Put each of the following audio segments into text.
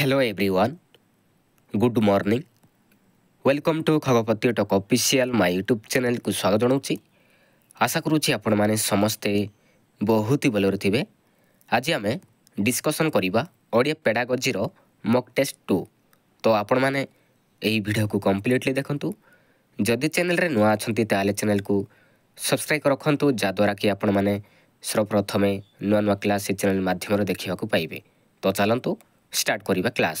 Hello everyone. Good morning. Welcome to Khagapati Talk Official my YouTube channel କୁ ସ୍ୱାଗତ ଜଣାଉଛି। ଆଶା କରୁଛି ଆପଣମାନେ ସମସ୍ତେ ବହୁତ ହି ଭଲରେ ଥିବେ। ଆଜି ଆମେ ଡିସ୍କସନ୍ କରିବା ଓଡ଼ିଆ ପେଡାଗୋଜିର ମକ୍ ଟେଷ୍ଟ ଟୁ ତ ଆପଣମାନେ ଏହି ଭିଡ଼ିଓକୁ କମ୍ପ୍ଲିଟଲି ଦେଖନ୍ତୁ ଯଦି ଚ୍ୟାନେଲରେ ନୂଆ ଅଛନ୍ତି ତାହେଲେ ଚ୍ୟାନେଲକୁ ସବସ୍କ୍ରାଇବ୍ ରଖନ୍ତୁ ଯାଦ୍ୱାରା କି ଆପଣମାନେ ସର୍ବପ୍ରଥମେ ନୂଆ ନୂଆ କ୍ଲାସ୍ ଏ ଚ୍ୟାନେଲ ମାଧ୍ୟମରେ ଦେଖିବାକୁ ପାଇବେ ତ ଚାଲନ୍ତୁ স্টার্ট করা ক্লাস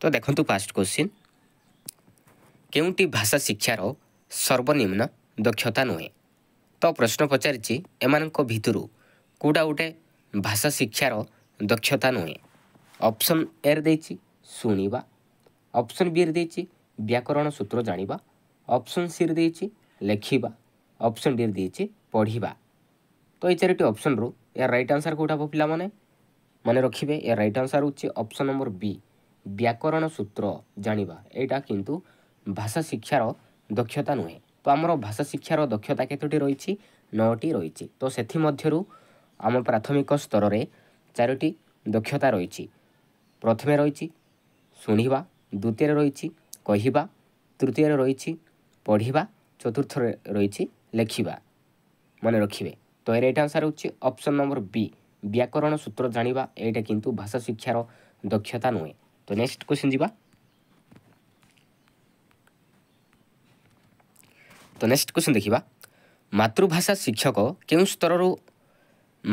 তো দেখুন ফার্স্ট কোশ্চিন কেউটি ভাষা শিক্ষার সর্বনিম্ন দক্ষতা নুহে তো প্রশ্ন পচারিছি এমানক ভিতর কোটা গোটে ভাষা শিক্ষার দক্ষতা নুহে অপশন এ দিয়েছি শুণবা অপশন বি দিয়েছি ବ୍ୟାକରଣ ସୂତ୍ର ଜାଣିବା ଅପସନ୍ ସିରେ ଦେଇଛି ଲେଖିବା ଅପସନ୍ ଡିରେ ଦେଇଛି ପଢ଼ିବା ତ ଏଇ ଚାରିଟି ଅପସନ୍ରୁ ଏହାର ରାଇଟ୍ ଆନ୍ସର୍ କେଉଁଟା ହେବ ପିଲାମାନେ ମନେ ରଖିବେ ଏ ରାଇଟ୍ ଆନ୍ସର୍ ହେଉଛି ଅପସନ୍ ନମ୍ବର ବି ବ୍ୟାକରଣ ସୂତ୍ର ଜାଣିବା ଏଇଟା କିନ୍ତୁ ଭାଷା ଶିକ୍ଷାର ଦକ୍ଷତା ନୁହେଁ ତ ଆମର ଭାଷା ଶିକ୍ଷାର ଦକ୍ଷତା କେତୋଟି ରହିଛି ନଅଟି ରହିଛି ତ ସେଥିମଧ୍ୟରୁ ଆମ ପ୍ରାଥମିକ ସ୍ତରରେ ଚାରୋଟି ଦକ୍ଷତା ରହିଛି ପ୍ରଥମେ ରହିଛି ଶୁଣିବା ଦ୍ୱିତୀୟରେ ରହିଛି କହିବା ତୃତୀୟରେ ରହିଛି ପଢ଼ିବା ଚତୁର୍ଥରେ ରହିଛି ଲେଖିବା ମନେ ରଖିବେ ତ ଏ ରାଇଟ୍ ଆନ୍ସର୍ ହେଉଛି ଅପସନ୍ ନମ୍ବର ବି ବ୍ୟାକରଣ ସୂତ୍ର ଜାଣିବା ଏଇଟା କିନ୍ତୁ ଭାଷା ଶିକ୍ଷାର ଦକ୍ଷତା ନୁହେଁ ତ ନେକ୍ସଟ କ୍ୱେଶ୍ଚିନ୍ ଯିବା ତ ନେକ୍ସଟ କ୍ୱେଶ୍ଚିନ୍ ଦେଖିବା ମାତୃଭାଷା ଶିକ୍ଷକ କେଉଁ ସ୍ତରରୁ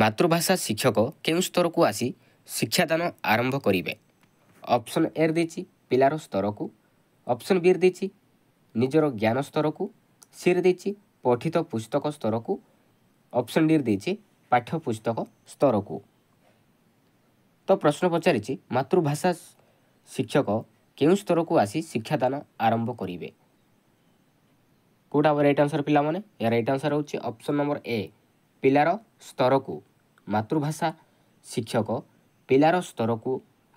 ମାତୃଭାଷା ଶିକ୍ଷକ କେଉଁ ସ୍ତରକୁ ଆସି ଶିକ୍ଷାଦାନ ଆରମ୍ଭ କରିବେ ଅପସନ୍ ଏର୍ ଦେଇଛି ପିଲାର ସ୍ତରକୁ ଅପସନ୍ ବିର୍ ଦେଇଛି ନିଜର ଜ୍ଞାନ ସ୍ତରକୁ ସିର୍ ଦେଇଛି ପଠିତ ପୁସ୍ତକ ସ୍ତରକୁ ଅପସନ୍ ଡିର୍ ଦେଇଛି ପାଠ୍ୟପୁସ୍ତକ ସ୍ତରକୁ ତ ପ୍ରଶ୍ନ ପଚାରିଛି ମାତୃଭାଷା ଶିକ୍ଷକ କେଉଁ ସ୍ତରକୁ ଆସି ଶିକ୍ଷାଦାନ ଆରମ୍ଭ କରିବେ କେଉଁଟା ରାଇଟ୍ ଆନ୍ସର ପିଲାମାନେ ଏହା ରାଇଟ୍ ଆନ୍ସର ହେଉଛି ଅପସନ୍ ନମ୍ବର ଏ ପିଲାର ସ୍ତରକୁ ମାତୃଭାଷା ଶିକ୍ଷକ ପିଲାର ସ୍ତରକୁ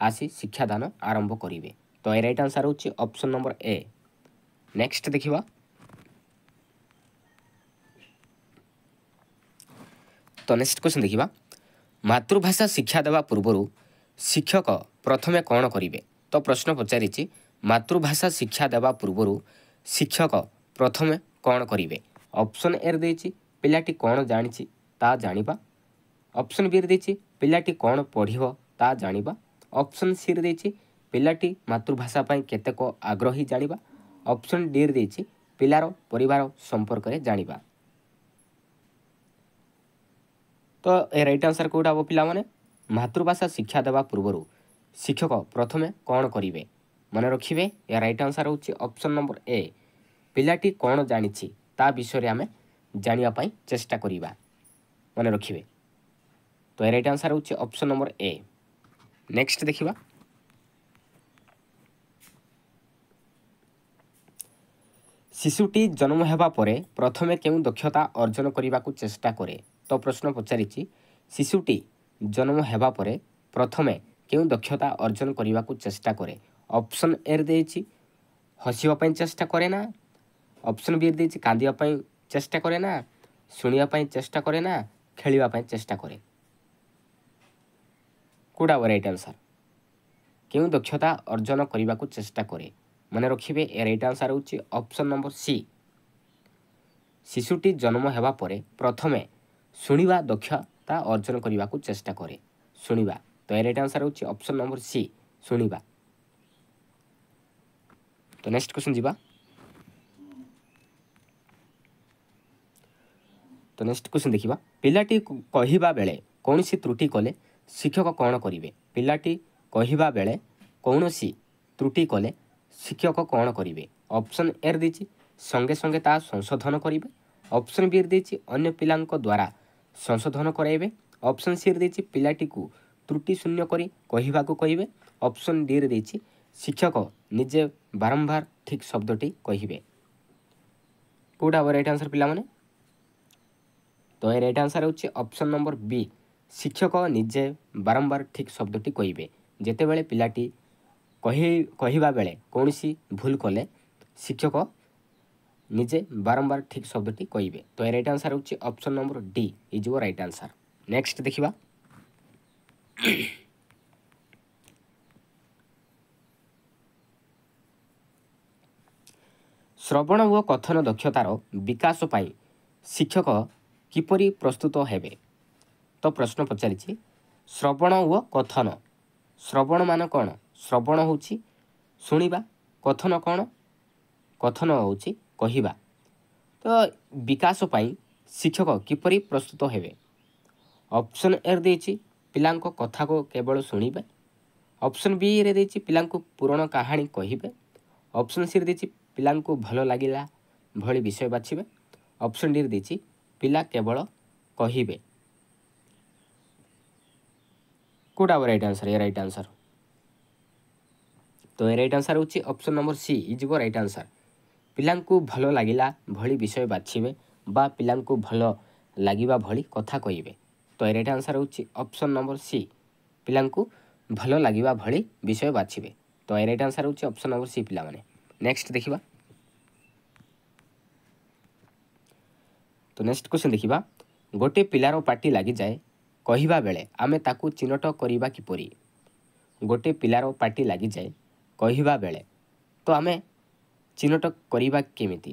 ଆସି ଶିକ୍ଷାଦାନ ଆରମ୍ଭ କରିବେ ତ ଏ ରାଇଟ୍ ଆନ୍ସର ହେଉଛି ଅପସନ୍ ନମ୍ବର ଏ ନେକ୍ସଟ୍ ଦେଖିବା ତ ନେକ୍ସଟ କ୍ୱେଶ୍ଚନ୍ ଦେଖିବା ମାତୃଭାଷା ଶିକ୍ଷା ଦେବା ପୂର୍ବରୁ ଶିକ୍ଷକ ପ୍ରଥମେ କ'ଣ କରିବେ ତ ପ୍ରଶ୍ନ ପଚାରିଛି ମାତୃଭାଷା ଶିକ୍ଷା ଦେବା ପୂର୍ବରୁ ଶିକ୍ଷକ ପ୍ରଥମେ କ'ଣ କରିବେ ଅପସନ୍ ଏରେ ଦେଇଛି ପିଲାଟି କ'ଣ ଜାଣିଛି ତାହା ଜାଣିବା ଅପସନ୍ ବିରେ ଦେଇଛି ପିଲାଟି କ'ଣ ପଢ଼ିବ ତାହା ଜାଣିବା ଅପସନ୍ ସିରେ ଦେଇଛି ପିଲାଟି ମାତୃଭାଷା ପାଇଁ କେତେକ ଆଗ୍ରହୀ ଜାଣିବା ଅପସନ୍ ଡିରେ ଦେଇଛି ପିଲାର ପରିବାର ସମ୍ପର୍କରେ ଜାଣିବା ତ ଏ ରାଇଟ୍ ଆନ୍ସର୍ କେଉଁଟା ହେବ ପିଲାମାନେ ମାତୃଭାଷା ଶିକ୍ଷା ଦେବା ପୂର୍ବରୁ ଶିକ୍ଷକ ପ୍ରଥମେ କ'ଣ କରିବେ ମନେ ରଖିବେ ଏ ରାଇଟ୍ ଆନ୍ସର୍ ହେଉଛି ଅପସନ୍ ନମ୍ବର ଏ ପିଲାଟି କ'ଣ ଜାଣିଛି ତା ବିଷୟରେ ଆମେ ଜାଣିବା ପାଇଁ ଚେଷ୍ଟା କରିବା ମନେ ରଖିବେ ତ ଏ ରାଇଟ୍ ଆନ୍ସର୍ ହେଉଛି ଅପସନ୍ ନମ୍ବର ଏ ନେକ୍ସଟ ଦେଖିବା ଶିଶୁଟି ଜନ୍ମ ହେବା ପରେ ପ୍ରଥମେ କେଉଁ ଦକ୍ଷତା ଅର୍ଜନ କରିବାକୁ ଚେଷ୍ଟା କରେ ତ ପ୍ରଶ୍ନ ପଚାରିଛି ଶିଶୁଟି ଜନ୍ମ ହେବା ପରେ ପ୍ରଥମେ କେଉଁ ଦକ୍ଷତା ଅର୍ଜନ କରିବାକୁ ଚେଷ୍ଟା କରେ ଅପସନ୍ ଏରେ ଦେଇଛି ହସିବା ପାଇଁ ଚେଷ୍ଟା କରେ ନା ଅପସନ୍ ବି ଦେଇଛି କାନ୍ଦିବା ପାଇଁ ଚେଷ୍ଟା କରେ ନା ଶୁଣିବା ପାଇଁ ଚେଷ୍ଟା କରେ ନା ଖେଳିବା ପାଇଁ ଚେଷ୍ଟା କରେ କେଉଁଟା ହେବ ରାଇଟ୍ ଆନ୍ସର୍ କେଉଁ ଦକ୍ଷତା ଅର୍ଜନ କରିବାକୁ ଚେଷ୍ଟା କରେ ମନେ ରଖିବେ ଏ ରାଇଟ୍ ଆନ୍ସର୍ ହେଉଛି ଅପସନ୍ ନମ୍ବର ସି ଶିଶୁଟି ଜନ୍ମ ହେବା ପରେ ପ୍ରଥମେ ଶୁଣିବା ଦକ୍ଷତା ଅର୍ଜନ କରିବାକୁ ଚେଷ୍ଟା କରେ ଶୁଣିବା ତ ଏ ରାଇଟ୍ ଆନ୍ସର୍ ହେଉଛି ଅପସନ୍ ନମ୍ବର ସି ଶୁଣିବା ତ ନେକ୍ସଟ କ୍ୱେଶ୍ଚନ୍ ଯିବା ତ ନେକ୍ସଟ କ୍ୱେଶ୍ଚନ୍ ଦେଖିବା ପିଲାଟି କହିବା ବେଳେ କୌଣସି ତ୍ରୁଟି କଲେ ଶିକ୍ଷକ କ'ଣ କରିବେ ପିଲାଟି କହିବା ବେଳେ କୌଣସି ତ୍ରୁଟି କଲେ ଶିକ୍ଷକ କ'ଣ କରିବେ ଅପସନ୍ ଏର ଦେଇଛି ସଙ୍ଗେ ସଙ୍ଗେ ତାହା ସଂଶୋଧନ କରିବେ ଅପସନ୍ ବିର ଦେଇଛି ଅନ୍ୟ ପିଲାଙ୍କ ଦ୍ୱାରା ସଂଶୋଧନ କରାଇବେ ଅପସନ୍ ସିରେ ଦେଇଛି ପିଲାଟିକୁ ତ୍ରୁଟି ଶୂନ୍ୟ କରି କହିବାକୁ କହିବେ ଅପସନ୍ ଡିରେ ଦେଇଛି ଶିକ୍ଷକ ନିଜେ ବାରମ୍ବାର ଠିକ୍ ଶବ୍ଦଟି କହିବେ କେଉଁଟା ହେବ ରାଇଟ୍ ଆନ୍ସର୍ ପିଲାମାନେ ତ ଏ ରାଇଟ୍ ଆନ୍ସର୍ ହେଉଛି ଅପସନ୍ ନମ୍ବର ବି ଶିକ୍ଷକ ନିଜେ ବାରମ୍ବାର ଠିକ୍ ଶବ୍ଦଟି କହିବେ ଯେତେବେଳେ ପିଲାଟି କହି କହିବା ବେଳେ କୌଣସି ଭୁଲ କଲେ ଶିକ୍ଷକ ନିଜେ ବାରମ୍ବାର ଠିକ୍ ଶବ୍ଦଟି କହିବେ ତ ଏ ରାଇଟ୍ ଆନ୍ସର୍ ହେଉଛି ଅପସନ୍ ନମ୍ବର ଡି ଇଜ୍ ଓ ରାଇଟ୍ ଆନ୍ସର୍ ନେକ୍ସଟ ଦେଖିବା ଶ୍ରବଣ ଓ କଥନ ଦକ୍ଷତାର ବିକାଶ ପାଇଁ ଶିକ୍ଷକ କିପରି ପ୍ରସ୍ତୁତ ହେବେ ତ ପ୍ରଶ୍ନ ପଚାରିଛି ଶ୍ରବଣ ଓ କଥନ ଶ୍ରବଣ ମାନ କ'ଣ ଶ୍ରବଣ ହେଉଛି ଶୁଣିବା କଥନ କ'ଣ କଥନ ହେଉଛି କହିବା ତ ବିକାଶ ପାଇଁ ଶିକ୍ଷକ କିପରି ପ୍ରସ୍ତୁତ ହେବେ ଅପସନ୍ ଏ ଦେଇଛି ପିଲାଙ୍କ କଥାକୁ କେବଳ ଶୁଣିବେ ଅପସନ୍ ବିରେ ଦେଇଛି ପିଲାଙ୍କୁ ପୁରୁଣ କାହାଣୀ କହିବେ ଅପସନ୍ ସିରେ ଦେଇଛି ପିଲାଙ୍କୁ ଭଲ ଲାଗିଲା ଭଳି ବିଷୟ ବାଛିବେ ଅପସନ୍ ଡିରେ ଦେଇଛି ପିଲା କେବଳ କହିବେ କେଉଁଟା ହେବ ରାଇଟ୍ ଆନ୍ସର ଏ ରାଇଟ୍ ଆନ୍ସର ତ ରାଇଟ୍ ଆନ୍ସର୍ ହେଉଛି option number C is right answer ପିଲାଙ୍କୁ ଭଲ ଲାଗିଲା ଭଳି ବିଷୟ ବାଛିବେ ବା ପିଲାଙ୍କୁ ଭଲ ଲାଗିବା ଭଳି କଥା କହିବେ ତ ରାଇଟ୍ ଆନ୍ସର୍ ହେଉଛି ଅପସନ୍ ନମ୍ବର ସି ପିଲାଙ୍କୁ ଭଲ ଲାଗିବା ଭଳି ବିଷୟ ବାଛିବେ ତ ରାଇଟ୍ ଆନ୍ସର୍ ହେଉଛି ଅପସନ୍ ନମ୍ବର ସି ପିଲାମାନେ ନେକ୍ସଟ ଦେଖିବା ତ ନେକ୍ସଟ କ୍ୱେଶ୍ଚନ୍ ଦେଖିବା ଗୋଟିଏ ପିଲାର ପାଟି ଲାଗିଯାଏ କହିବା ବେଳେ ଆମେ ତାକୁ ଚିହ୍ନଟ କରିବା କିପରି ଗୋଟିଏ ପିଲାର ପାଟି ଲାଗିଯାଏ କହିବା ବେଳେ ତ ଆମେ ଚିହ୍ନଟ କରିବା କେମିତି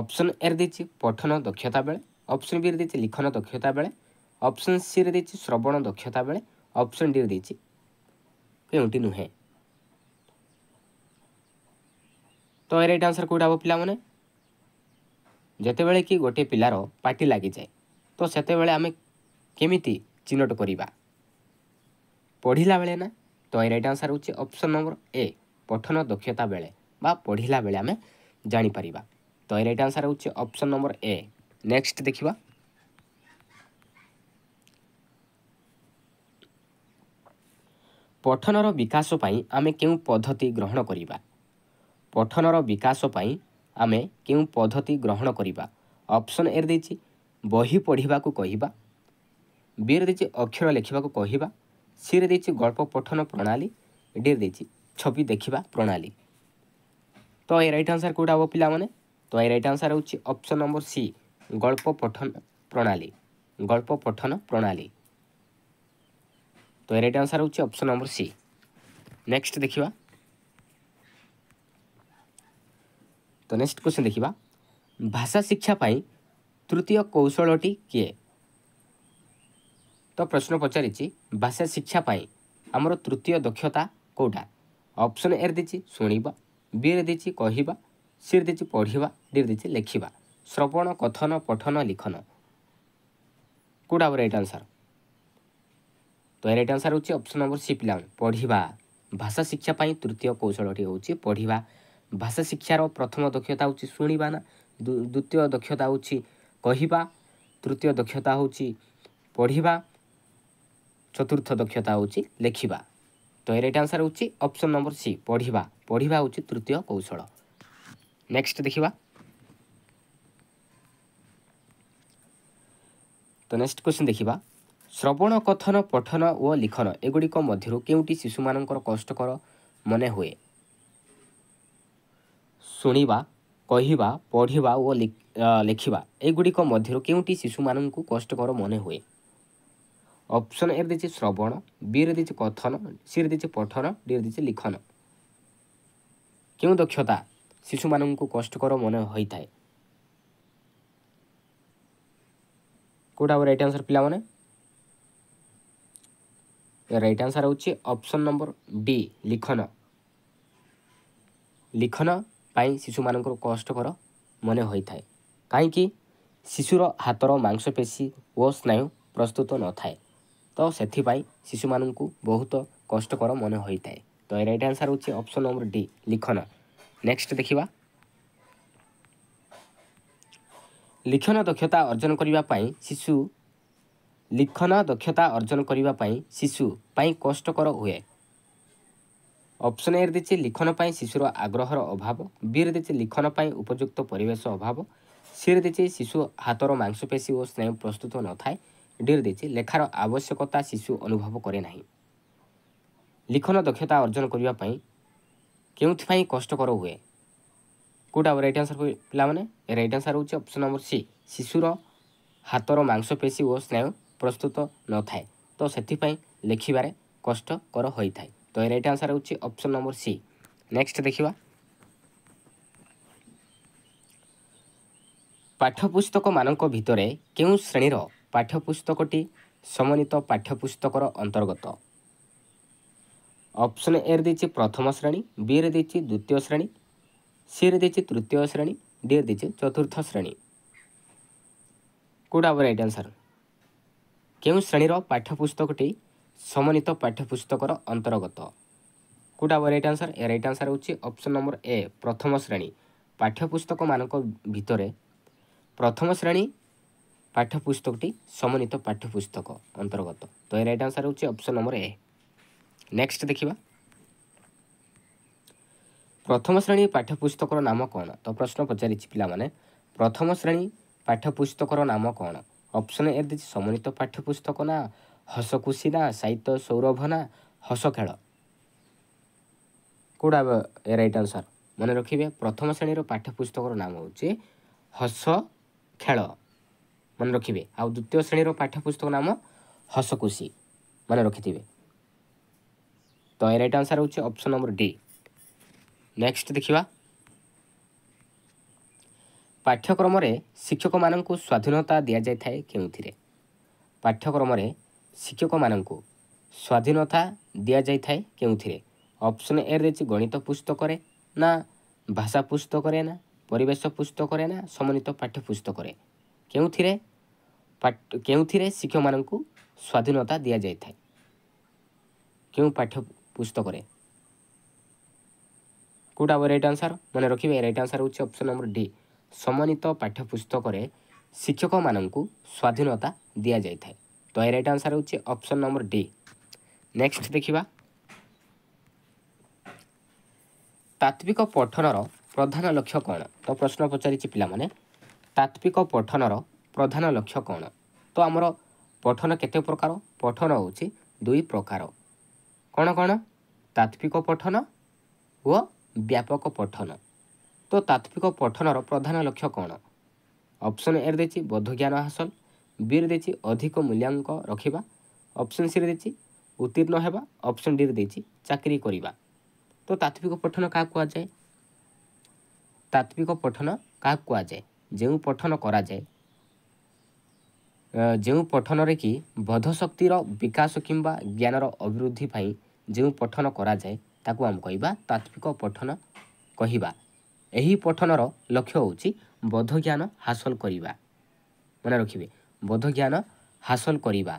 ଅପସନ୍ ଏରେ ଦେଇଛି ପଠନ ଦକ୍ଷତା ବେଳେ ଅପସନ୍ ବିରେ ଦେଇଛି ଲିଖନ ଦକ୍ଷତା ବେଳେ ଅପସନ୍ ସିରେ ଦେଇଛି ଶ୍ରବଣ ଦକ୍ଷତା ବେଳେ ଅପସନ୍ ଡିରେ ଦେଇଛି କେଉଁଟି ନୁହେଁ ତ ରାଇଟ୍ ଆନ୍ସର୍ କେଉଁଟା ହେବ ପିଲାମାନେ ଯେତେବେଳେ କି ଗୋଟିଏ ପିଲାର ପାଟି ଲାଗିଯାଏ ତ ସେତେବେଳେ ଆମେ କେମିତି ଚିହ୍ନଟ କରିବା ପଢ଼ିଲା ବେଳେ ନା ତ ଏଇ ରାଇଟ୍ ଆନ୍ସର୍ ହେଉଛି ଅପ୍ସନ୍ ନମ୍ବର ଏ ପଠନ ଦକ୍ଷତା ବେଳେ ବା ପଢ଼ିଲା ବେଳେ ଆମେ ଜାଣିପାରିବା ତ ଏଇ ରାଇଟ୍ ଆନ୍ସର୍ ହେଉଛି ଅପ୍ସନ୍ ନମ୍ବର ଏ ନେକ୍ସଟ୍ ଦେଖିବା ପଠନର ବିକାଶ ପାଇଁ ଆମେ କେଉଁ ପଦ୍ଧତି ଗ୍ରହଣ କରିବା ପଠନର ବିକାଶ ପାଇଁ ଆମେ କେଉଁ ପଦ୍ଧତି ଗ୍ରହଣ କରିବା ଅପ୍ସନ୍ ଏରେ ଦେଇଛି ବହି ପଢ଼ିବାକୁ କହିବା ବିରେ ଦେଇଛି ଅକ୍ଷର ଲେଖିବାକୁ କହିବା सीरे दे गल्प पठन प्रणाली डी दे छवि देखा प्रणाली तो ये रईट आंसर कौटा हे पाने तो ये right answer option number C गल्प पठन प्रणाली गल्प पठन प्रणाली तो ये right answer option number C next देखा तो नेक्स्ट क्वेश्चन देखा भाषा शिक्षापी तृतीय कौशल किए ତ ପ୍ରଶ୍ନ ପଚାରିଛି ଭାଷା ଶିକ୍ଷା ପାଇଁ ଆମର ତୃତୀୟ ଦକ୍ଷତା କେଉଁଟା ଅପସନ୍ ଏରେ ଦେଇଛି ଶୁଣିବା ବିରେ ଦେଇଛି କହିବା ସିରେ ଦେଇଛି ପଢ଼ିବା ଡିରେ ଦେଇଛି ଲେଖିବା ଶ୍ରବଣ କଥନ ପଠନ ଲିଖନ କେଉଁଟା ହେବ ରାଇଟ୍ ଆନ୍ସର ତ ରାଇଟ୍ ଆନ୍ସର ହେଉଛି ଅପସନ୍ ନମ୍ବର ସି ପିଲାମାନେ ପଢ଼ିବା ଭାଷା ଶିକ୍ଷା ପାଇଁ ତୃତୀୟ କୌଶଳଟି ହେଉଛି ପଢ଼ିବା ଭାଷା ଶିକ୍ଷାର ପ୍ରଥମ ଦକ୍ଷତା ହେଉଛି ଶୁଣିବା ନା ଦ୍ୱିତୀୟ ଦକ୍ଷତା ହେଉଛି କହିବା ତୃତୀୟ ଦକ୍ଷତା ହେଉଛି ପଢ଼ିବା ଚତୁର୍ଥ ଦକ୍ଷତା ହେଉଛି ଲେଖିବା ତ ଏ ରାଇଟ୍ ଆନ୍ସର୍ ହେଉଛି ଅପ୍ସନ୍ ନମ୍ବର ସି ପଢ଼ିବା ପଢ଼ିବା ହେଉଛି ତୃତୀୟ କୌଶଳ ନେକ୍ସଟ ଦେଖିବା ତ ନେକ୍ସଟ କ୍ୱେଶ୍ଚିନ୍ ଦେଖିବା ଶ୍ରବଣ କଥନ ପଠନ ଓ ଲିଖନ ଏଗୁଡ଼ିକ ମଧ୍ୟରୁ କେଉଁଟି ଶିଶୁମାନଙ୍କର କଷ୍ଟକର ମନେ ହୁଏ ଶୁଣିବା କହିବା ପଢ଼ିବା ଓ ଲେଖିବା ଏଗୁଡ଼ିକ ମଧ୍ୟରୁ କେଉଁଟି ଶିଶୁମାନଙ୍କୁ କଷ୍ଟକର ମନେ ହୁଏ অপশন এর দিয়েছি শ্রবণ বি রে দিয়েছি কথন সি রে দিয়েছি পঠন ডি রে দিয়েছি লিখন কেউ দক্ষতা শিশু মানুষ কষ্টকর মনে হয়ে থাকে কোটা হব রাইট আনসার পিলামানে রাইট আনসার হচ্ছে অপশন নম্বর ডি লিখন লিখন পাই শিশু মানুষ কষ্টকর মনে হয়ে থাকে কাইকি শিশুর হাতর মাংসপেশী ও স্নায়ু প্রস্তুত নথায় ତ ସେଥିପାଇଁ ଶିଶୁମାନଙ୍କୁ ବହୁତ କଷ୍ଟକର ମନେ ହୋଇଥାଏ ତ ଏ ରାଇଟ୍ ଆନ୍ସର୍ ହେଉଛି ଅପସନ୍ ନମ୍ବର ଡି ଲିଖନ ନେକ୍ସଟ୍ ଦେଖିବା ଲିଖନ ଦକ୍ଷତା ଅର୍ଜନ କରିବା ପାଇଁ ଶିଶୁ ଲିଖନ ଦକ୍ଷତା ଅର୍ଜନ କରିବା ପାଇଁ ଶିଶୁ ପାଇଁ କଷ୍ଟକର ହୁଏ ଅପ୍ସନ୍ ଏରେ ଦେଇଛି ଲିଖନ ପାଇଁ ଶିଶୁର ଆଗ୍ରହର ଅଭାବ ବିରେ ଦେଇଛି ଲିଖନ ପାଇଁ ଉପଯୁକ୍ତ ପରିବେଶ ଅଭାବ ସିରେ ଦେଇଛି ଶିଶୁ ହାତର ମାଂସପେଶୀ ଓ ସ୍ନାୟୁ ପ୍ରସ୍ତୁତ ନଥାଏ ଡିରେ ଦେଇଛି ଲେଖାର ଆବଶ୍ୟକତା ଶିଶୁ ଅନୁଭବ କରେ ନାହିଁ ଲିଖନ ଦକ୍ଷତା ଅର୍ଜନ କରିବା ପାଇଁ କେଉଁଥିପାଇଁ କଷ୍ଟକର ହୁଏ କେଉଁଟା ହେବ ରାଇଟ୍ ଆନ୍ସର୍ ପିଲାମାନେ ରାଇଟ୍ ଆନ୍ସର୍ ହେଉଛି ଅପସନ୍ ନମ୍ବର ସି ଶିଶୁର ହାତର ମାଂସପେଶୀ ଓ ସ୍ନାୟୁ ପ୍ରସ୍ତୁତ ନଥାଏ ତ ସେଥିପାଇଁ ଲେଖିବାରେ କଷ୍ଟକର ହୋଇଥାଏ ତ ଏ ରାଇଟ୍ ଆନ୍ସର୍ ହେଉଛି ଅପସନ୍ ନମ୍ବର ସି ନେକ୍ସଟ ଦେଖିବା ପାଠ୍ୟପୁସ୍ତକମାନଙ୍କ ଭିତରେ କେଉଁ ଶ୍ରେଣୀର ପାଠ୍ୟପୁସ୍ତକଟି ସମନ୍ୱିତ ପାଠ୍ୟପୁସ୍ତକର ଅନ୍ତର୍ଗତ ଅପସନ୍ ଏରେ ଦେଇଛି ପ୍ରଥମ ଶ୍ରେଣୀ ବିରେ ଦେଇଛି ଦ୍ୱିତୀୟ ଶ୍ରେଣୀ ସିରେ ଦେଇଛି ତୃତୀୟ ଶ୍ରେଣୀ ଡିରେ ଦେଇଛି ଚତୁର୍ଥ ଶ୍ରେଣୀ କେଉଁଟା ହେବ ରାଇଟ୍ ଆନ୍ସର୍ କେଉଁ ଶ୍ରେଣୀର ପାଠ୍ୟପୁସ୍ତକଟି ସମନ୍ୱିତ ପାଠ୍ୟପୁସ୍ତକର ଅନ୍ତର୍ଗତ କେଉଁଟା ହେବ ରାଇଟ୍ ଆନ୍ସର ଏ ରାଇଟ୍ ଆନ୍ସର ହେଉଛି ଅପସନ୍ ନମ୍ବର ଏ ପ୍ରଥମ ଶ୍ରେଣୀ ପାଠ୍ୟପୁସ୍ତକମାନଙ୍କ ଭିତରେ ପ୍ରଥମ ଶ୍ରେଣୀ ପାଠ୍ୟପୁସ୍ତକଟି ସମନ୍ୱିତ ପାଠ୍ୟପୁସ୍ତକ ଅନ୍ତର୍ଗତ ତ ଏ ରାଇଟ୍ ଆନ୍ସର୍ ହେଉଛି ଅପ୍ସନ୍ ନମ୍ବର ଏ ନେକ୍ସଟ ଦେଖିବା ପ୍ରଥମ ଶ୍ରେଣୀ ପାଠ୍ୟପୁସ୍ତକର ନାମ କ'ଣ ତ ପ୍ରଶ୍ନ ପଚାରିଛି ପିଲାମାନେ ପ୍ରଥମ ଶ୍ରେଣୀ ପାଠ୍ୟପୁସ୍ତକର ନାମ କ'ଣ ଅପ୍ସନ୍ ଏ ଦେଇଛି ସମନ୍ୱିତ ପାଠ୍ୟପୁସ୍ତକ ନା ହସଖୁସି ନା ସାହିତ୍ୟ ସୌରଭ ନା ହସ ଖେଳ କେଉଁଟା ଏ ରାଇଟ୍ ଆନ୍ସର୍ ମନେ ରଖିବେ ପ୍ରଥମ ଶ୍ରେଣୀର ପାଠ୍ୟପୁସ୍ତକର ନାମ ହେଉଛି ହସ ଖେଳ ମନେ ରଖିବେ ଆଉ ଦ୍ୱିତୀୟ ଶ୍ରେଣୀର ପାଠ୍ୟପୁସ୍ତକ ନାମ ହସକୁଶି ମନେ ରଖିଥିବେ ତ ଏ ରାଇଟ୍ ଆନ୍ସର୍ ହେଉଛି ଅପସନ୍ ନମ୍ବର ଡି ନେକ୍ସଟ ଦେଖିବା ପାଠ୍ୟକ୍ରମରେ ଶିକ୍ଷକମାନଙ୍କୁ ସ୍ୱାଧୀନତା ଦିଆଯାଇଥାଏ କେଉଁଥିରେ ପାଠ୍ୟକ୍ରମରେ ଶିକ୍ଷକମାନଙ୍କୁ ସ୍ୱାଧୀନତା ଦିଆଯାଇଥାଏ କେଉଁଥିରେ ଅପସନ୍ ଏ ରହିଛି ଗଣିତ ପୁସ୍ତକରେ ନା ଭାଷା ପୁସ୍ତକରେ ନା ପରିବେଶ ପୁସ୍ତକରେ ନା ସମନ୍ୱିତ ପାଠ୍ୟପୁସ୍ତକରେ କେଉଁଥିରେ କେଉଁଥିରେ ଶିକ୍ଷକମାନଙ୍କୁ ସ୍ୱାଧୀନତା ଦିଆଯାଇଥାଏ କେଉଁ ପାଠ୍ୟ ପୁସ୍ତକରେ କେଉଁଟା ହେବ ରାଇଟ୍ ଆନ୍ସର ମନେ ରଖିବେ ରାଇଟ୍ ଆନ୍ସର ହେଉଛି ଅପ୍ସନ୍ ନମ୍ବର ଡି ସମନ୍ୱିତ ପାଠ୍ୟ ପୁସ୍ତକରେ ଶିକ୍ଷକମାନଙ୍କୁ ସ୍ୱାଧୀନତା ଦିଆଯାଇଥାଏ ତ ଏ ରାଇଟ୍ ଆନ୍ସର ହେଉଛି ଅପ୍ସନ୍ ନମ୍ବର ଡି ନେକ୍ସଟ ଦେଖିବା ତାତ୍ଵିକ ପଠନର ପ୍ରଧାନ ଲକ୍ଷ୍ୟ କ'ଣ ତ ପ୍ରଶ୍ନ ପଚାରିଛି ପିଲାମାନେ ତାତ୍ତ୍ୱିକ ପଠନର ପ୍ରଧାନ ଲକ୍ଷ୍ୟ କ'ଣ ତ ଆମର ପଠନ କେତେ ପ୍ରକାର ପଠନ ହେଉଛି ଦୁଇ ପ୍ରକାର କ'ଣ କ'ଣ ତାତ୍ତ୍ୱିକ ପଠନ ଓ ବ୍ୟାପକ ପଠନ ତ ତାତ୍ତ୍ୱିକ ପଠନର ପ୍ରଧାନ ଲକ୍ଷ୍ୟ କ'ଣ ଅପସନ୍ ଏରେ ଦେଇଛି ବୋଧଜ୍ଞାନ ହାସଲ ବିରେ ଦେଇଛି ଅଧିକ ମୂଲ୍ୟାଙ୍କ ରଖିବା ଅପସନ୍ ସିରେ ଦେଇଛି ଉତ୍ତୀର୍ଣ୍ଣ ହେବା ଅପସନ୍ ଡିରେ ଦେଇଛି ଚାକିରି କରିବା ତ ତାତ୍ତ୍ୱିକ ପଠନ କାହାକୁ କୁହାଯାଏ ତାତ୍ତ୍ୱିକ ପଠନ କାହାକୁ କୁହାଯାଏ ଯେଉଁ ପଠନ କରାଯାଏ ଯେଉଁ ପଠନରେ କି ବୋଧଶକ୍ତିର ବିକାଶ କିମ୍ବା ଜ୍ଞାନର ଅଭିବୃଦ୍ଧି ପାଇଁ ଯେଉଁ ପଠନ କରାଯାଏ ତାକୁ ଆମେ କହିବା ତାତ୍ଵିକ ପଠନ କହିବା ଏହି ପଠନର ଲକ୍ଷ୍ୟ ହେଉଛି ବୋଧଜ୍ଞାନ ହାସଲ କରିବା ମନେ ରଖିବେ ବୋଧଜ୍ଞାନ ହାସଲ କରିବା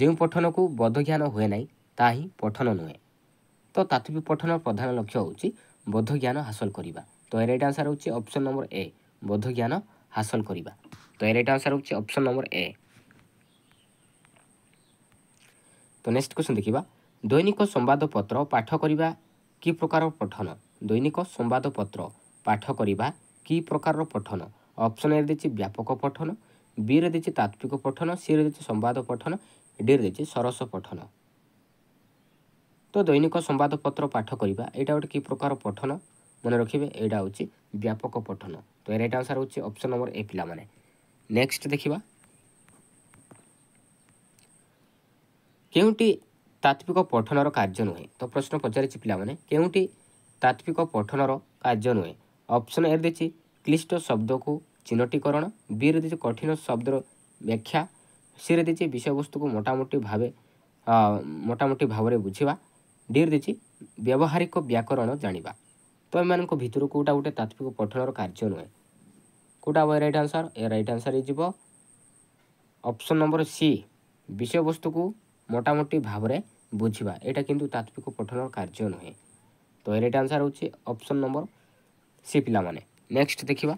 ଯେଉଁ ପଠନକୁ ବୋଧଜ୍ଞାନ ହୁଏ ନାହିଁ ତାହା ହିଁ ପଠନ ନୁହେଁ ତ ତାତ୍ଵିକ ପଠନର ପ୍ରଧାନ ଲକ୍ଷ୍ୟ ହେଉଛି ବୋଧଜ୍ଞାନ ହାସଲ କରିବା ତ ଏ ରାଇଟ୍ ଆନ୍ସାର୍ ହେଉଛି ଅପ୍ସନ୍ ନମ୍ବର ଏ ବୋଧ ଜ୍ଞାନ ହାସଲ କରିବା ତ ଏ ରାଇଟ୍ ଆନ୍ସର୍ ହେଉଛି ଅପସନ୍ ନମ୍ବର ଏ ତ ନେକ୍ସଟ କ୍ୱେଶ୍ଚନ୍ ଦେଖିବା ଦୈନିକ ସମ୍ବାଦପତ୍ର ପାଠ କରିବା କି ପ୍ରକାର ପଠନ ଦୈନିକ ସମ୍ବାଦପତ୍ର ପାଠ କରିବା କି ପ୍ରକାରର ପଠନ ଅପସନ୍ ଏରେ ଦେଇଛି ବ୍ୟାପକ ପଠନ ବିରେ ଦେଇଛି ତାତ୍ଵିକ ପଠନ ସିରେ ଦେଇଛି ସମ୍ବାଦ ପଠନ ଡିରେ ଦେଇଛି ସରସ ପଠନ ତ ଦୈନିକ ସମ୍ବାଦପତ୍ର ପାଠ କରିବା ଏଇଟା ଗୋଟେ କି ପ୍ରକାର ପଠନ মনে রাখবে এইটা হচ্ছে ব্যাপক পঠন তো এর রাইট আনসার হচ্ছে অপশন নম্বর এ পিলামানে নেক্সট দেখিবা କେଉଁଟି ତାତ୍ତ୍ୱିକ ପଠନର କାର୍ଯ୍ୟ ନୁହେଁ ତ ପ୍ରଶ୍ନ ପଚାରିଛି ପିଲାମାନେ କେଉଁଟି ତାତ୍ତ୍ୱିକ ପଠନର କାର୍ଯ୍ୟ ନୁହେଁ ଅପସନ୍ ଏ ଦେଇଛି କ୍ଲିଷ୍ଟ ଶବ୍ଦକୁ ଚିହ୍ନଟୀକରଣ ବିରେ ଦେଇଛି କଠିନ ଶବ୍ଦର ବ୍ୟାଖ୍ୟା ସିରେ ଦେଇଛି ବିଷୟବସ୍ତୁକୁ ମୋଟାମୋଟି ଭାବେ ମୋଟାମୋଟି ଭାବରେ ବୁଝିବା ଡିରେ ଦେଇଛି ବ୍ୟବହାରିକ ବ୍ୟାକରଣ ଜାଣିବା ତ ଏମାନଙ୍କ ଭିତରୁ କେଉଁଟା ଗୋଟେ ତାତ୍ତ୍ୱିକ ପଠନର କାର୍ଯ୍ୟ ନୁହେଁ କେଉଁଟା ହେବ ରାଇଟ୍ ଆନ୍ସର୍ ଏ ରାଇଟ୍ ଆନ୍ସର୍ ହେଇଯିବ ଅପସନ୍ ନମ୍ବର ସି ବିଷୟବସ୍ତୁକୁ ମୋଟାମୋଟି ଭାବରେ ବୁଝିବା ଏଇଟା କିନ୍ତୁ ତାତ୍ତ୍ୱିକ ପଠନର କାର୍ଯ୍ୟ ନୁହେଁ ତ ଏ ରାଇଟ୍ ଆନ୍ସର୍ ହେଉଛି ଅପସନ୍ ନମ୍ବର ସି ପିଲାମାନେ ନେକ୍ସଟ୍ ଦେଖିବା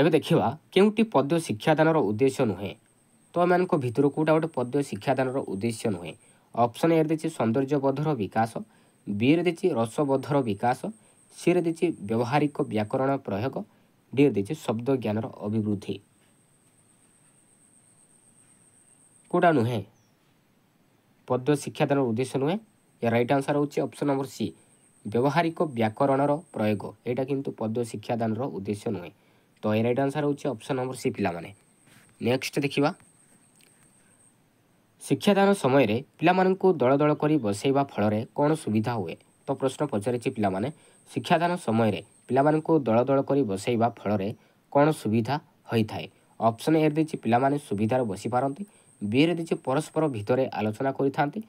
ଏବେ ଦେଖିବା କେଉଁଟି ପଦ୍ୟ ଶିକ୍ଷାଦାନର ଉଦ୍ଦେଶ୍ୟ ନୁହେଁ ତ ଏମାନଙ୍କ ଭିତରୁ କେଉଁଟା ଗୋଟେ ପଦ୍ୟ ଶିକ୍ଷାଦାନର ଉଦ୍ଦେଶ୍ୟ ନୁହେଁ ଅପସନ୍ ଏରେ ଦେଇଛି ସୌନ୍ଦର୍ଯ୍ୟବୋଧର ବିକାଶ ବିରେ ଦେଇଛି ରସବୋଧର ବିକାଶ ସିରେ ଦେଇଛି ବ୍ୟବହାରିକ ବ୍ୟାକରଣ ପ୍ରୟୋଗ ଡିରେ ଦେଇଛି ଶବ୍ଦ ଜ୍ଞାନର ଅଭିବୃଦ୍ଧି କେଉଁଟା ନୁହେଁ ପଦ ଶିକ୍ଷାଦାନର ଉଦ୍ଦେଶ୍ୟ ନୁହେଁ ଏ ରାଇଟ୍ ଆନ୍ସର ହେଉଛି ଅପସନ୍ ନମ୍ବର ସି ବ୍ୟବହାରିକ ବ୍ୟାକରଣର ପ୍ରୟୋଗ ଏଇଟା କିନ୍ତୁ ପଦ ଶିକ୍ଷାଦାନର ଉଦ୍ଦେଶ୍ୟ ନୁହେଁ ତ ଏ ରାଇଟ୍ ଆନ୍ସର ହେଉଛି ଅପସନ୍ ନମ୍ବର ସି ପିଲାମାନେ ନେକ୍ସଟ୍ ଦେଖିବା ଶିକ୍ଷାଦାନ ସମୟରେ ପିଲାମାନଙ୍କୁ ଦଳ ଦଳ କରି ବସାଇବା ଫଳରେ କ'ଣ ସୁବିଧା ହୁଏ ତ ପ୍ରଶ୍ନ ପଚାରିଛି ପିଲାମାନେ ଶିକ୍ଷାଦାନ ସମୟରେ ପିଲାମାନଙ୍କୁ ଦଳ ଦଳ କରି ବସାଇବା ଫଳରେ କ'ଣ ସୁବିଧା ହୋଇଥାଏ ଅପସନ୍ ଏରେ ଦେଇଛି ପିଲାମାନେ ସୁବିଧାରେ ବସିପାରନ୍ତି ବିରେ ଦେଇଛି ପରସ୍ପର ଭିତରେ ଆଲୋଚନା କରିଥାନ୍ତି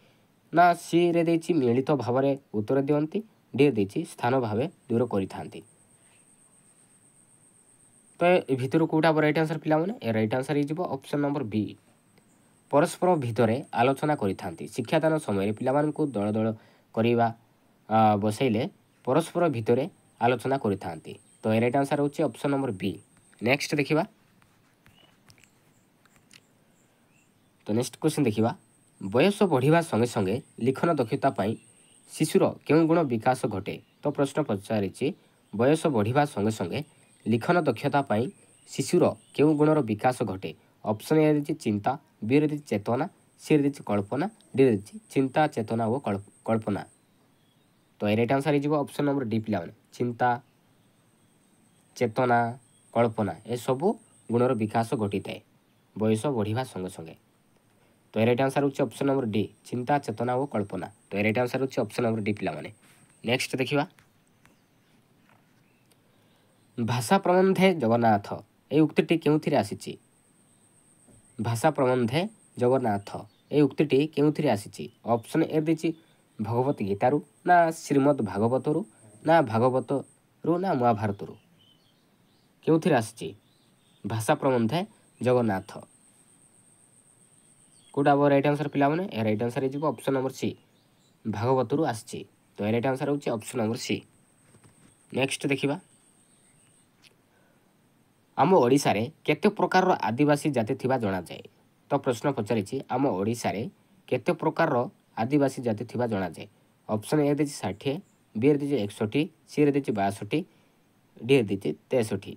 ନା ସିରେ ଦେଇଛି ମିଳିତ ଭାବରେ ଉତ୍ତର ଦିଅନ୍ତି ଡିରେ ଦେଇଛି ସ୍ଥାନ ଭାବେ ଦୂର କରିଥାନ୍ତି ତ ଏ ଭିତରୁ କେଉଁଟା ହେବ ରାଇଟ୍ ଆନ୍ସର ପିଲାମାନେ ଏ ରାଇଟ୍ ଆନ୍ସର ହେଇଯିବ ଅପସନ୍ ନମ୍ବର ବି ପରସ୍ପର ଭିତରେ ଆଲୋଚନା କରିଥାନ୍ତି ଶିକ୍ଷାଦାନ ସମୟରେ ପିଲାମାନଙ୍କୁ ଦଳ ଦଳ କରିବା ବସାଇଲେ ପରସ୍ପର ଭିତରେ ଆଲୋଚନା କରିଥାନ୍ତି ତ ଏ ରାଇଟ୍ ଆନ୍ସର ହେଉଛି ଅପ୍ସନ୍ ନମ୍ବର ବି ନେକ୍ସଟ୍ ଦେଖିବା ତ ନେକ୍ସଟ କ୍ୱେଶ୍ଚିନ୍ ଦେଖିବା ବୟସ ବଢ଼ିବା ସଙ୍ଗେ ସଙ୍ଗେ ଲିଖନ ଦକ୍ଷତା ପାଇଁ ଶିଶୁର କେଉଁ ଗୁଣ ବିକାଶ ଘଟେ ତ ପ୍ରଶ୍ନ ପଚାରିଛି ବୟସ ବଢ଼ିବା ସଙ୍ଗେ ସଙ୍ଗେ ଲିଖନ ଦକ୍ଷତା ପାଇଁ ଶିଶୁର କେଉଁ ଗୁଣର ବିକାଶ ଘଟେ ଅପସନ୍ ଏ ରହିଛି ଚିନ୍ତା ବି ରହିଛି ଚେତନା ସି ଦେଇଛି କଳ୍ପନା ଡି ଦେଇଛି ଚିନ୍ତା ଚେତନା ଓ କଳ୍ପନା ତ ଏ ରାଇଟ୍ ଆନ୍ସର୍ ହେଇଯିବ ଅପସନ୍ ନମ୍ବର ଡି ପିଲାମାନେ ଚିନ୍ତା ଚେତନା କଳ୍ପନା ଏସବୁ ଗୁଣର ବିକାଶ ଘଟିଥାଏ ବୟସ ବଢ଼ିବା ସଙ୍ଗେ ସଙ୍ଗେ ତ ଏ ରାଇଟ୍ ଆନ୍ସର୍ ହେଉଛି ଅପସନ୍ ନମ୍ବର ଡି ଚିନ୍ତା ଚେତନା ଓ କଳ୍ପନା ତ ଏ ରାଇଟ୍ ଆନ୍ସର୍ ହେଉଛି ଅପସନ୍ ନମ୍ବର ଡି ପିଲାମାନେ ନେକ୍ସଟ ଦେଖିବା ଭାଷା ପ୍ରବନ୍ଧେ ଜଗନ୍ନାଥ ଏଇ ଉକ୍ତିଟି କେଉଁଥିରେ ଆସିଛି ଭାଷା ପ୍ରବନ୍ଧେ ଜଗନ୍ନାଥ ଏହି ଉକ୍ତିଟି କେଉଁଥିରେ ଆସିଛି ଅପସନ୍ ଏ ଦେଇଛି ଭଗବତ ଗୀତାରୁ ନା ଶ୍ରୀମଦ୍ ଭାଗବତରୁ ନା ଭାଗବତରୁ ନା ମହାଭାରତରୁ କେଉଁଥିରେ ଆସିଛି ଭାଷା ପ୍ରବନ୍ଧେ ଜଗନ୍ନାଥ କେଉଁଟା ହେବ ରାଇଟ୍ ଆନ୍ସର୍ ପିଲାମାନେ ଏ ରାଇଟ୍ ଆନ୍ସର୍ ହେଇଯିବ ଅପସନ୍ ନମ୍ବର ସି ଭାଗବତରୁ ଆସିଛି ତ ଏ ରାଇଟ୍ ଆନ୍ସର୍ ହେଉଛି ଅପସନ୍ ନମ୍ବର ସି ନେକ୍ସଟ ଦେଖିବା ଆମ ଓଡ଼ିଶାରେ କେତେ ପ୍ରକାରର ଆଦିବାସୀ ଜାତି ଥିବା ଜଣାଯାଏ ତ ପ୍ରଶ୍ନ ପଚାରିଛି ଆମ ଓଡ଼ିଶାରେ କେତେ ପ୍ରକାରର ଆଦିବାସୀ ଜାତି ଥିବା ଜଣାଯାଏ ଅପସନ୍ ଏ ଦେଇଛି ଷାଠିଏ ବିରେ ଦେଇଛି ଏକଷଠି ସିରେ ଦେଇଛି ବାଷଠି ଡିରେ ଦେଇଛି ତେଷଠି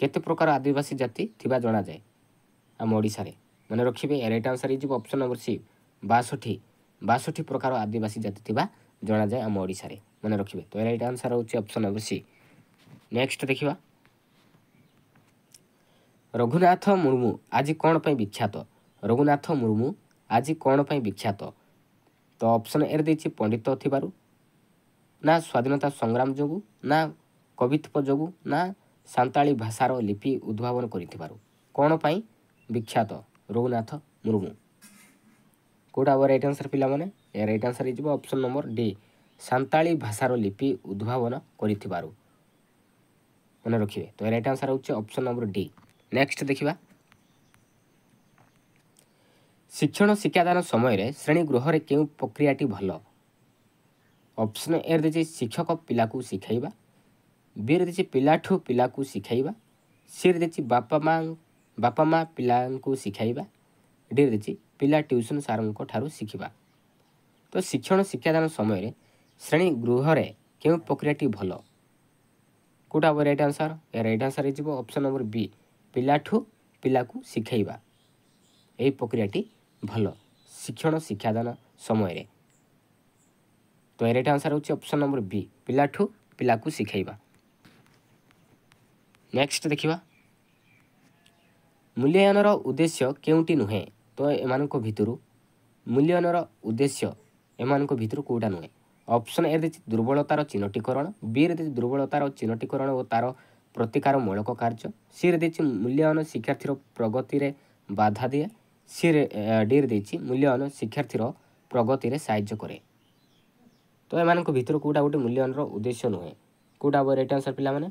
କେତେ ପ୍ରକାର ଆଦିବାସୀ ଜାତି ଥିବା ଜଣାଯାଏ ଆମ ଓଡ଼ିଶାରେ ମନେ ରଖିବେ ରାଇଟ୍ ଆନ୍ସର୍ ହେଇଯିବ ଅପସନ୍ ନମ୍ବର ସି ବାଷଠି ବାଷଠି ପ୍ରକାର ଆଦିବାସୀ ଜାତି ଥିବା ଜଣାଯାଏ ଆମ ଓଡ଼ିଶାରେ ମନେ ରଖିବେ ତ ରାଇଟ୍ ଆନ୍ସର୍ ହେଉଛି ଅପସନ୍ ନମ୍ବର ସି ନେକ୍ସଟ ଦେଖିବା ରଘୁନାଥ ମୁର୍ମୁ ଆଜି କ'ଣ ପାଇଁ ବିଖ୍ୟାତ ରଘୁନାଥ ମୁର୍ମୁ ଆଜି କ'ଣ ପାଇଁ ବିଖ୍ୟାତ ତ ଅପସନ୍ ଏରେ ଦେଇଛି ପଣ୍ଡିତ ଥିବାରୁ ନା ସ୍ୱାଧୀନତା ସଂଗ୍ରାମ ଯୋଗୁଁ ନା କବିତ୍ୱ ଯୋଗୁଁ ନା ସାନ୍ତାଳି ଭାଷାର ଲିପି ଉଦ୍ଭାବନ କରିଥିବାରୁ କ'ଣ ପାଇଁ ବିଖ୍ୟାତ ରଘୁନାଥ ମୁର୍ମୁ କେଉଁଟା ରାଇଟ୍ ଆନ୍ସର ପିଲାମାନେ ଏ ରାଇଟ୍ ଆନ୍ସର ହେଇଯିବ ଅପସନ୍ ନମ୍ବର ଡି ସାନ୍ତାଳି ଭାଷାର ଲିପି ଉଦ୍ଭାବନ କରିଥିବାରୁ ମନେ ରଖିବେ ତ ରାଇଟ୍ ଆନ୍ସର ହେଉଛି ଅପସନ୍ ନମ୍ବର ଡି ନେକ୍ସଟ ଦେଖିବା ଶିକ୍ଷଣ ଶିକ୍ଷାଦାନ ସମୟରେ ଶ୍ରେଣୀଗୃହରେ କେଉଁ ପ୍ରକ୍ରିୟାଟି ଭଲ ଅପସନ୍ ଏରେ ଦେଇଛି ଶିକ୍ଷକ ପିଲାକୁ ଶିଖାଇବା ବିରେ ଦେଇଛି ପିଲାଠୁ ପିଲାକୁ ଶିଖାଇବା ସିରେ ଦେଇଛି ବାପା ମା ବାପା ମା ପିଲାଙ୍କୁ ଶିଖାଇବା ଡିରେ ଦେଇଛି ପିଲା ଟ୍ୟୁସନ୍ ସାର୍ଙ୍କ ଠାରୁ ଶିଖିବା ତ ଶିକ୍ଷଣ ଶିକ୍ଷାଦାନ ସମୟରେ ଶ୍ରେଣୀଗୃହରେ କେଉଁ ପ୍ରକ୍ରିୟାଟି ଭଲ କେଉଁଟା ହେବ ରାଇଟ୍ ଆନ୍ସର୍ ଏ ରାଇଟ୍ ଆନ୍ସର୍ ହେଇଯିବ ଅପସନ୍ ନମ୍ବର ବି ପିଲାଠୁ ପିଲାକୁ ଶିଖାଇବା ଏହି ପ୍ରକ୍ରିୟାଟି ଭଲ ଶିକ୍ଷଣ ଶିକ୍ଷାଦାନ ସମୟରେ ତ ଏରେଟ ଆନ୍ସର୍ ହେଉଛି ଅପସନ୍ ନମ୍ବର ବି ପିଲାଠୁ ପିଲାକୁ ଶିଖାଇବା ନେକ୍ସଟ ଦେଖିବା ମୂଲ୍ୟାୟନର ଉଦ୍ଦେଶ୍ୟ କେଉଁଟି ନୁହେଁ ତ ଏମାନଙ୍କ ଭିତରୁ ମୂଲ୍ୟାୟନର ଉଦ୍ଦେଶ୍ୟ ଏମାନଙ୍କ ଭିତରୁ କେଉଁଟା ନୁହେଁ ଅପସନ୍ ଏ ଦେଇଛି ଦୁର୍ବଳତାର ଚିହ୍ନଟୀକରଣ ବିରେ ଦେଇଛି ଦୁର୍ବଳତାର ଚିହ୍ନଟୀକରଣ ଓ ତା'ର ପ୍ରତିକାରମୂଳକ କାର୍ଯ୍ୟ ସିରେ ଦେଇଛି ମୂଲ୍ୟାୟନ ଶିକ୍ଷାର୍ଥୀର ପ୍ରଗତିରେ ବାଧା ଦିଏ ସିରେ ଡିରେ ଦେଇଛି ମୂଲ୍ୟାୟନ ଶିକ୍ଷାର୍ଥୀର ପ୍ରଗତିରେ ସାହାଯ୍ୟ କରେ ତ ଏମାନଙ୍କ ଭିତରୁ କେଉଁଟା ଗୋଟେ ମୂଲ୍ୟାୟନର ଉଦ୍ଦେଶ୍ୟ ନୁହେଁ କେଉଁଟା ହେବ ରାଇଟ୍ ଆନ୍ସର୍ ପିଲାମାନେ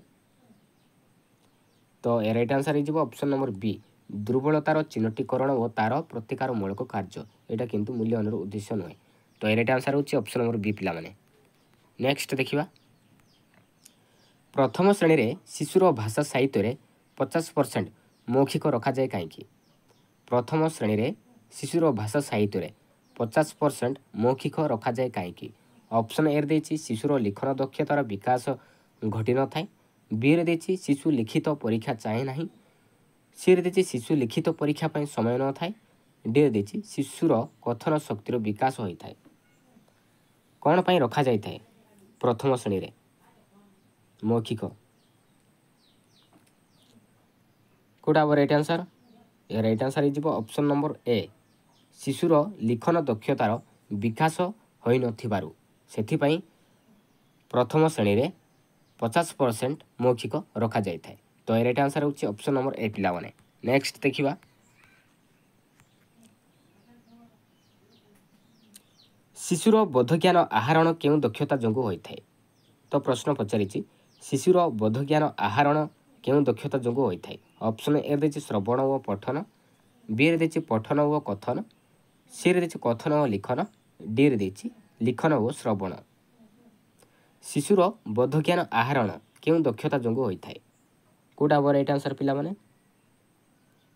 ତ ଏ ରାଇଟ୍ ଆନ୍ସର୍ ହେଇଯିବ ଅପସନ୍ ନମ୍ବର ବି ଦୁର୍ବଳତାର ଚିହ୍ନଟୀକରଣ ଓ ତା'ର ପ୍ରତିକାରମୂଳକ କାର୍ଯ୍ୟ ଏଇଟା କିନ୍ତୁ ମୂଲ୍ୟାୟନର ଉଦ୍ଦେଶ୍ୟ ନୁହେଁ ତ ଏ ରାଇଟ୍ ଆନ୍ସର୍ ହେଉଛି ଅପସନ୍ ନମ୍ବର ବି ପିଲାମାନେ ନେକ୍ସଟ ଦେଖିବା ପ୍ରଥମ ଶ୍ରେଣୀରେ ଶିଶୁର ଭାଷା ସାହିତ୍ୟରେ ପଚାଶ ପରସେଣ୍ଟ ମୌଖିକ ରଖାଯାଏ କାହିଁକି ପ୍ରଥମ ଶ୍ରେଣୀରେ ଶିଶୁର ଭାଷା ସାହିତ୍ୟରେ ପଚାଶ ପରସେଣ୍ଟ ମୌଖିକ ରଖାଯାଏ କାହିଁକି ଅପସନ୍ ଏରେ ଦେଇଛି ଶିଶୁର ଲିଖନ ଦକ୍ଷତାର ବିକାଶ ଘଟିନଥାଏ ବିରେ ଦେଇଛି ଶିଶୁ ଲିଖିତ ପରୀକ୍ଷା ଚାହେଁ ନାହିଁ ସିରେ ଦେଇଛି ଶିଶୁ ଲିଖିତ ପରୀକ୍ଷା ପାଇଁ ସମୟ ନଥାଏ ଡିରେ ଦେଇଛି ଶିଶୁର କଥନ ଶକ୍ତିର ବିକାଶ ହୋଇଥାଏ କ'ଣ ପାଇଁ ରଖାଯାଇଥାଏ ପ୍ରଥମ ଶ୍ରେଣୀରେ मौखिक कौटा हम right answer right answer option number A शिशुर लिखन दक्षतार विकास हो नाई प्रथम श्रेणी में पचास परसेंट मौखिक रखा जाए तो यह right answer option number A पिला मैंने नेक्स्ट देखा शिशुर बोधज्ञान आहरण के दक्षता जो हो तो प्रश्न पचारिश ଶିଶୁର ବୋଧଜ୍ଞାନ ଆହରଣ କେଉଁ ଦକ୍ଷତା ଯୋଗୁଁ ହୋଇଥାଏ ଅପସନ୍ ଏ ଦେଇଛି ଶ୍ରବଣ ଓ ପଠନ ବିରେ ଦେଇଛି ପଠନ ଓ କଥନ ସିରେ ଦେଇଛି କଥନ ଓ ଲିଖନ ଡିରେ ଦେଇଛି ଲିଖନ ଓ ଶ୍ରବଣ ଶିଶୁର ବୋଧଜ୍ଞାନ ଆହରଣ କେଉଁ ଦକ୍ଷତା ଯୋଗୁଁ ହୋଇଥାଏ କେଉଁଟା ହେବ ରାଇଟ୍ ଆନ୍ସର ପିଲାମାନେ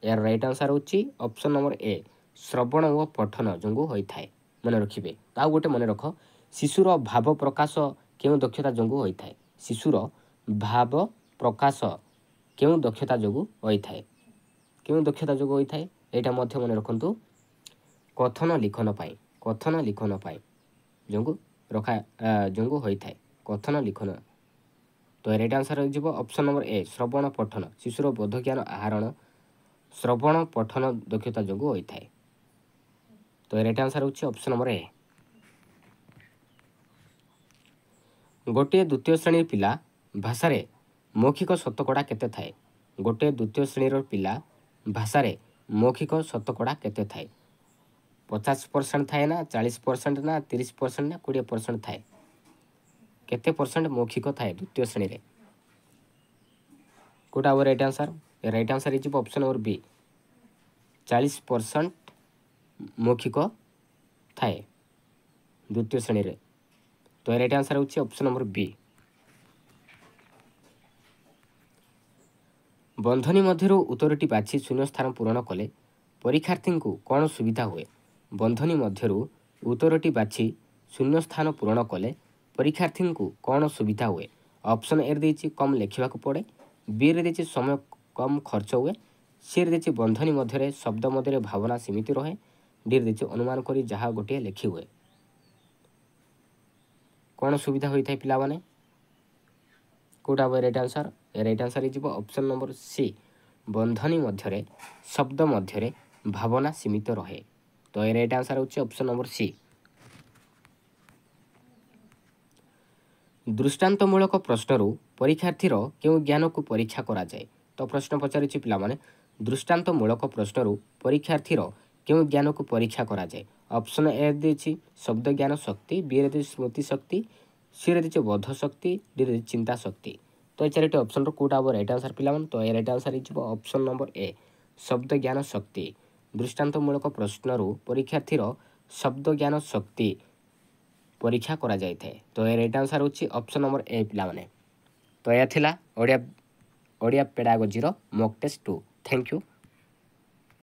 ଏହାର ରାଇଟ୍ ଆନ୍ସର ହେଉଛି ଅପସନ୍ ନମ୍ବର ଏ ଶ୍ରବଣ ଓ ପଠନ ଯୋଗୁଁ ହୋଇଥାଏ ମନେ ରଖିବେ ଆଉ ଗୋଟେ ମନେ ରଖ ଶିଶୁର ଭାବ ପ୍ରକାଶ କେଉଁ ଦକ୍ଷତା ଯୋଗୁଁ ହୋଇଥାଏ ଶିଶୁର ଭାବ ପ୍ରକାଶ କେଉଁ ଦକ୍ଷତା ଯୋଗୁଁ ହୋଇଥାଏ କେଉଁ ଦକ୍ଷତା ଯୋଗୁଁ ହୋଇଥାଏ ଏଇଟା ମଧ୍ୟ ମନେ ରଖନ୍ତୁ କଥନ ଲିଖନ ପାଇଁ କଥନ ଲିଖନ ପାଇଁ ଯୋଗୁଁ ରଖା ଯୋଗୁଁ ହୋଇଥାଏ କଥନ ଲିଖନ ତ ରେଡ଼ ଆନ୍ସର୍ ହୋଇଯିବ ଅପସନ୍ ନମ୍ବର ଏ ଶ୍ରବଣ ପଠନ ଶିଶୁର ବୋଧଜ୍ଞାନ ଆହରଣ ଶ୍ରବଣ ପଠନ ଦକ୍ଷତା ଯୋଗୁଁ ହୋଇଥାଏ ତ ରେଡ଼ ଆନ୍ସର୍ ହେଉଛି ଅପସନ୍ ନମ୍ବର ଏ ଗୋଟିଏ ଦ୍ୱିତୀୟ ଶ୍ରେଣୀ ପିଲା ଭାଷାରେ ମୌଖିକ ଶତକଡ଼ା କେତେ ଥାଏ ଗୋଟିଏ ଦ୍ୱିତୀୟ ଶ୍ରେଣୀର ପିଲା ଭାଷାରେ ମୌଖିକ ଶତକଡ଼ା କେତେ ଥାଏ ପଚାଶ ପରସେଣ୍ଟ ଥାଏ ନା ଚାଳିଶ ପରସେଣ୍ଟ ନା ତିରିଶ ପରସେଣ୍ଟ ନା କୋଡ଼ିଏ ପରସେଣ୍ଟ ଥାଏ କେତେ ପରସେଣ୍ଟ ମୌଖିକ ଥାଏ ଦ୍ୱିତୀୟ ଶ୍ରେଣୀରେ କେଉଁଟା ହେବ ରାଇଟ୍ ଆନ୍ସର୍ ରାଇଟ୍ ଆନ୍ସର୍ ହେଇଯିବ ଅପସନ୍ ନମ୍ବର ବି ଚାଳିଶ ପରସେଣ୍ଟ ମୌଖିକ ଥାଏ ଦ୍ୱିତୀୟ ଶ୍ରେଣୀରେ ତ ରାଇଟ୍ ଆନ୍ସର୍ ହେଉଛି ଅପ୍ସନ୍ ନମ୍ବର ବି ବନ୍ଧନୀ ମଧ୍ୟରୁ ଉତ୍ତରଟି ବାଛି ଶୂନ୍ୟ ସ୍ଥାନ ପୂରଣ କଲେ ପରୀକ୍ଷାର୍ଥୀଙ୍କୁ କ'ଣ ସୁବିଧା ହୁଏ ବନ୍ଧନୀ ମଧ୍ୟରୁ ଉତ୍ତରଟି ବାଛି ଶୂନ୍ୟ ସ୍ଥାନ ପୂରଣ କଲେ ପରୀକ୍ଷାର୍ଥୀଙ୍କୁ କ'ଣ ସୁବିଧା ହୁଏ ଅପ୍ସନ୍ ଏରେ ଦେଇଛି କମ୍ ଲେଖିବାକୁ ପଡ଼େ ବିରେ ଦେଇଛି ସମୟ କମ୍ ଖର୍ଚ୍ଚ ହୁଏ ସିରେ ଦେଇଛି ବନ୍ଧନୀ ମଧ୍ୟରେ ଶବ୍ଦ ମଧ୍ୟରେ ଭାବନା ସୀମିତ ରୁହେ ଡିରେ ଦେଇଛି ଅନୁମାନ କରି ଯାହା ଗୋଟିଏ ଲେଖି ହୁଏ କ'ଣ ସୁବିଧା ହୋଇଥାଏ ପିଲାମାନେ କେଉଁଟା ହେବ ରାଇଟ୍ ଆନ୍ସର୍ ରାଇଟ୍ ଆନ୍ସର୍ ହୋଇଯିବ ଅପସନ୍ ନମ୍ବର ସି ବନ୍ଧନୀ ମଧ୍ୟରେ ଶବ୍ଦ ମଧ୍ୟରେ ଭାବନା ସୀମିତ ରହେ ତ ଏ ରାଇଟ୍ ଆନ୍ସର୍ ହେଉଛି ଅପସନ୍ ନମ୍ବର ସି ଦୃଷ୍ଟାନ୍ତମୂଳକ ପ୍ରଶ୍ନରୁ ପରୀକ୍ଷାର୍ଥୀର କେଉଁ ଜ୍ଞାନକୁ ପରୀକ୍ଷା କରାଯାଏ ତ ପ୍ରଶ୍ନ ପଚାରିଛି ପିଲାମାନେ ଦୃଷ୍ଟାନ୍ତମୂଳକ ପ୍ରଶ୍ନରୁ ପରୀକ୍ଷାର୍ଥୀର କେଉଁ ଜ୍ଞାନକୁ ପରୀକ୍ଷା କରାଯାଏ ଅପସନ୍ ଏ ଦେଇଛି ଶବ୍ଦ ଜ୍ଞାନ ଶକ୍ତି ବିରେ ଦେଇଛି ସ୍ମୃତି ଶକ୍ତି ସିରେ ଦେଇଛି ବୋଧ ଶକ୍ତି ଡିରେ ଦେଇଛି ଚିନ୍ତା ଶକ୍ତି ତ ଏ ଚାରିଟି ଅପସନ୍ର କେଉଁଟା ହେବ ରାଇଟ୍ ଆନ୍ସର୍ ପିଲାମାନେ ତ ଏ ରାଇଟ୍ ଆନ୍ସର୍ ହେଇଯିବ ଅପସନ୍ ନମ୍ବର ଏ ଶବ୍ଦ ଜ୍ଞାନ ଶକ୍ତି ଦୃଷ୍ଟାନ୍ତମୂଳକ ପ୍ରଶ୍ନରୁ ପରୀକ୍ଷାର୍ଥୀର ଶବ୍ଦ ଜ୍ଞାନ ଶକ୍ତି ପରୀକ୍ଷା କରାଯାଇଥାଏ ତ ଏ ରାଇଟ୍ ଆନ୍ସର୍ ହେଉଛି ଅପସନ୍ ନମ୍ବର ଏ ପିଲାମାନେ ତ ଏହା ଥିଲା ଓଡ଼ିଆ ଓଡ଼ିଆ ପେଡ଼ାଗୋଜିର mock test two thank you